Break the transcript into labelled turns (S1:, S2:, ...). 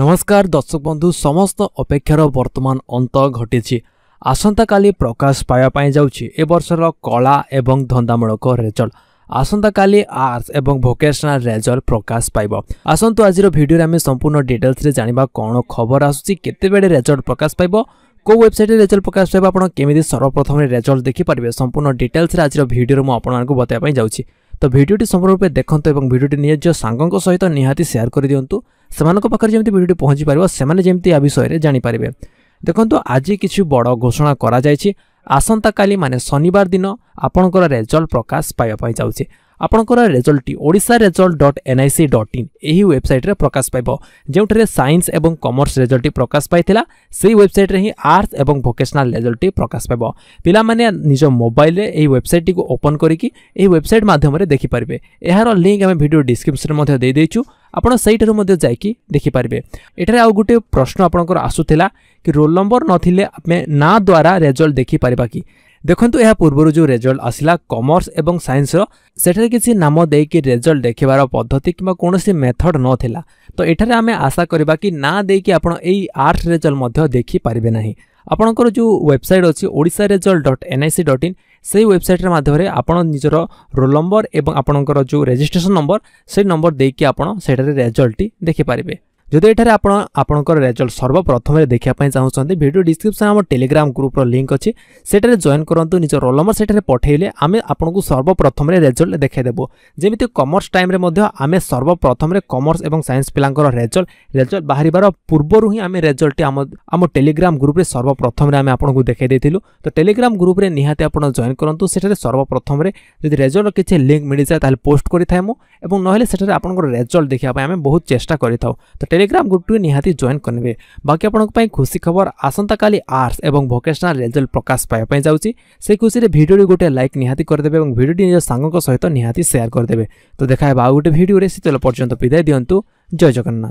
S1: ନମସ୍କାର ଦର୍ଶକ ବନ୍ଧୁ ସମସ୍ତ ଅପେକ୍ଷାର ବର୍ତ୍ତମାନ ଅନ୍ତ ଘଟିଛି ଆସନ୍ତାକାଲି ପ୍ରକାଶ ପାଇବା ପାଇଁ ଯାଉଛି ଏ ବର୍ଷର କଳା ଏବଂ ଧନ୍ଦାମୂଳକ ରେଜଲ୍ଟ ଆସନ୍ତାକାଲି ଆର୍ଟ୍ସ ଏବଂ ଭୋକେସନାଲ୍ ରେଜଲ୍ଟ ପ୍ରକାଶ ପାଇବ ଆସନ୍ତୁ ଆଜିର ଭିଡ଼ିଓରେ ଆମେ ସମ୍ପୂର୍ଣ୍ଣ ଡିଟେଲ୍ସରେ ଜାଣିବା କ'ଣ ଖବର ଆସୁଛି କେତେବେଳେ ରେଜଲ୍ଟ ପ୍ରକାଶ ପାଇବ କେଉଁ ୱେବସାଇଟ୍ରେ ରେଜଲ୍ଟ ପ୍ରକାଶ ପାଇବ ଆପଣ କେମିତି ସର୍ବପ୍ରଥମେ ରେଜଲ୍ଟ ଦେଖିପାରିବେ ସମ୍ପୂର୍ଣ୍ଣ ଡିଟେଲ୍ସରେ ଆଜିର ଭିଡ଼ିଓରେ ମୁଁ ଆପଣମାନଙ୍କୁ ବତାଇବା ପାଇଁ ଯାଉଛି ତ ଭିଡ଼ିଓଟି ସମ୍ପୂର୍ଣ୍ଣ ରୂପେ ଦେଖନ୍ତୁ ଏବଂ ଭିଡ଼ିଓଟି ନିଜ ସାଙ୍ଗଙ୍କ ସହିତ ନିହାତି ସେୟାର କରିଦିଅନ୍ତୁ ସେମାନଙ୍କ ପାଖରେ ଯେମିତି ଭିଡ଼ିଓଟି ପହଞ୍ଚିପାରିବ ସେମାନେ ଯେମିତି ୟା ବିଷୟରେ ଜାଣିପାରିବେ ଦେଖନ୍ତୁ ଆଜି କିଛି ବଡ଼ ଘୋଷଣା କରାଯାଇଛି ଆସନ୍ତାକାଲି ମାନେ ଶନିବାର ଦିନ ଆପଣଙ୍କର ରେଜଲ୍ଟ ପ୍ରକାଶ ପାଇବା ପାଇଁ ଯାଉଛି আপনকৰ রেজাল্ট ওড়িশা রেজাল্ট.nic.in এই ওয়েবসাইটৰে প্রকাশ পাইব যেউটৰে সায়েন্স আৰু কমার্স রেজাল্ট প্রকাশ পাইছিল সেই ওয়েবসাইটৰহে আৰ্ট আৰু ভকেশনাল রেজাল্ট প্রকাশ পাব পিলা মানে নিজৰ মোবাইলৰে এই ওয়েবসাইটটো ওপেন কৰি কি এই ওয়েবসাইটৰ মাধ্যমৰে দেখি পৰিবে ইয়াৰ লিংক আমি ভিডিও ডেসক্রিপশনৰ মাজেৰে দি দিছো আপোন সাইটৰ মাজেৰে যাইকি দেখি পৰিবে এঠাৰ আৰু গুটে প্ৰশ্ন আপোনাকৰ আসু থিলা কি ৰোল নম্বৰ নথিলে আপে না দ্বাৰা রেজাল্ট দেখি পৰিবাকি ଦେଖନ୍ତୁ ଏହା ପୂର୍ବରୁ ଯେଉଁ ରେଜଲ୍ଟ ଆସିଲା କମର୍ସ ଏବଂ ସାଇନ୍ସର ସେଠାରେ କିଛି ନାମ ଦେଇକି ରେଜଲ୍ଟ ଦେଖେଇବାର ପଦ୍ଧତି କିମ୍ବା କୌଣସି ମେଥଡ଼ ନଥିଲା ତ ଏଠାରେ ଆମେ ଆଶା କରିବା କି ନାଁ ଦେଇକି ଆପଣ ଏଇ ଆର୍ଟ୍ସ ରେଜଲ୍ଟ ମଧ୍ୟ ଦେଖିପାରିବେ ନାହିଁ ଆପଣଙ୍କର ଯେଉଁ ୱେବସାଇଟ୍ ଅଛି Odisha result dot NIC dot in ସେହି ୱେବସାଇଟ୍ର ମାଧ୍ୟମରେ ଆପଣ ନିଜର ରୋଲ୍ ନମ୍ବର ଏବଂ ଆପଣଙ୍କର ଯେଉଁ ରେଜିଷ୍ଟ୍ରେସନ୍ ନମ୍ବର ସେଇ ନମ୍ବର ଦେଇକି ଆପଣ ସେଠାରେ ରେଜଲ୍ଟଟି ଦେଖିପାରିବେ যদি এখানে আপনার আপনার রেজল্ট সর্বপ্রথমে দেখা চাহুমান ভিডিও ডিসক্রিপশন আমার টেলিগ্রাম গ্রুপর লিঙ্ক অছি সেটার জয়েন করতু নিজ রোল নম্বর সেটার পঠাইলে আমি আপনার সর্বপ্রথমে রেজল্ট দেখাই দেব যেমি কমর্স টাইমে আমি সর্বপ্রথমে কমর্স এবং সাইন্স পিলাঙ্কর রেজল্ট রেজল্ট বাহার পূর্বর হি আমি রেজল্টটি আমার টেলিগ্রাম গ্রুপে সর্বপ্রথমে আমি আপনার দেখাই দিয়েছিল তো টেলিগ্রাম গ্রুপে নিহতি আপনার জয়েন করতু সেটার সর্বপ্রথমে যদি রেজল্ট কিছু লিঙ্ক মিলে যায় তাহলে পোস্ট করে থাকে এবং নহলে সেটার আপনার রেজল্ট দেখা আমি বহু চেষ্টা করে থাকি তো টেলিগ্রাম গ্রুপটি নিহতি জয়েন করবে বাকি আপনার খুশি খবর আসন্তকালি আর্টস এবং ভোকেশনাল রেজল্ট প্রকাশ পাওয়া যাচ্ছি সেই খুশি ভিডিওটি গোটে লাইক নিহতি করেদেবে এবং ভিডিওটি নিজ সাঙ্গ সহ নিহতি সেয়ার করেদেবে তো দেখা হবে আউ গোটে ভিডিওরে সেতলে পর্যন্ত বিদায় দিও জয় জগন্নাথ